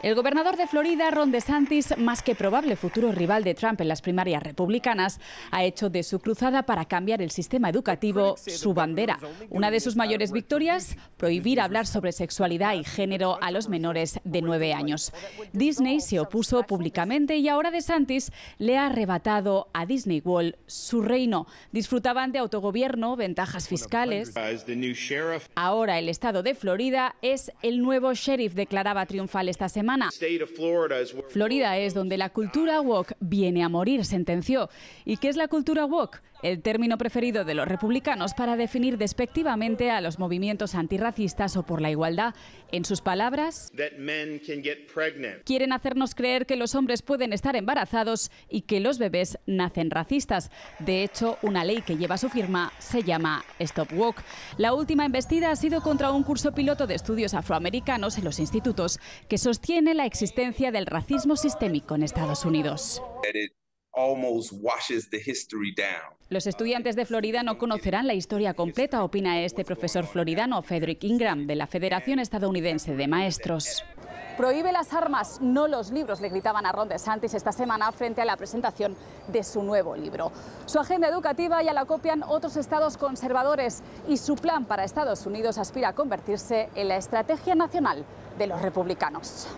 El gobernador de Florida, Ron DeSantis, más que probable futuro rival de Trump en las primarias republicanas, ha hecho de su cruzada para cambiar el sistema educativo su bandera. Una de sus mayores victorias, prohibir hablar sobre sexualidad y género a los menores de nueve años. Disney se opuso públicamente y ahora DeSantis le ha arrebatado a Disney World su reino. Disfrutaban de autogobierno, ventajas fiscales. Ahora el estado de Florida es el nuevo sheriff, declaraba triunfal esta semana. Florida es donde la cultura woke viene a morir, sentenció. ¿Y qué es la cultura woke? el término preferido de los republicanos para definir despectivamente a los movimientos antirracistas o por la igualdad. En sus palabras, Quieren hacernos creer que los hombres pueden estar embarazados y que los bebés nacen racistas. De hecho, una ley que lleva su firma se llama Stop Walk. La última embestida ha sido contra un curso piloto de estudios afroamericanos en los institutos que sostiene la existencia del racismo sistémico en Estados Unidos. Los estudiantes de Florida no conocerán la historia completa, opina este profesor floridano Frederick Ingram de la Federación Estadounidense de Maestros. Prohíbe las armas, no los libros, le gritaban a Ron DeSantis esta semana frente a la presentación de su nuevo libro. Su agenda educativa ya la copian otros estados conservadores y su plan para Estados Unidos aspira a convertirse en la estrategia nacional de los republicanos.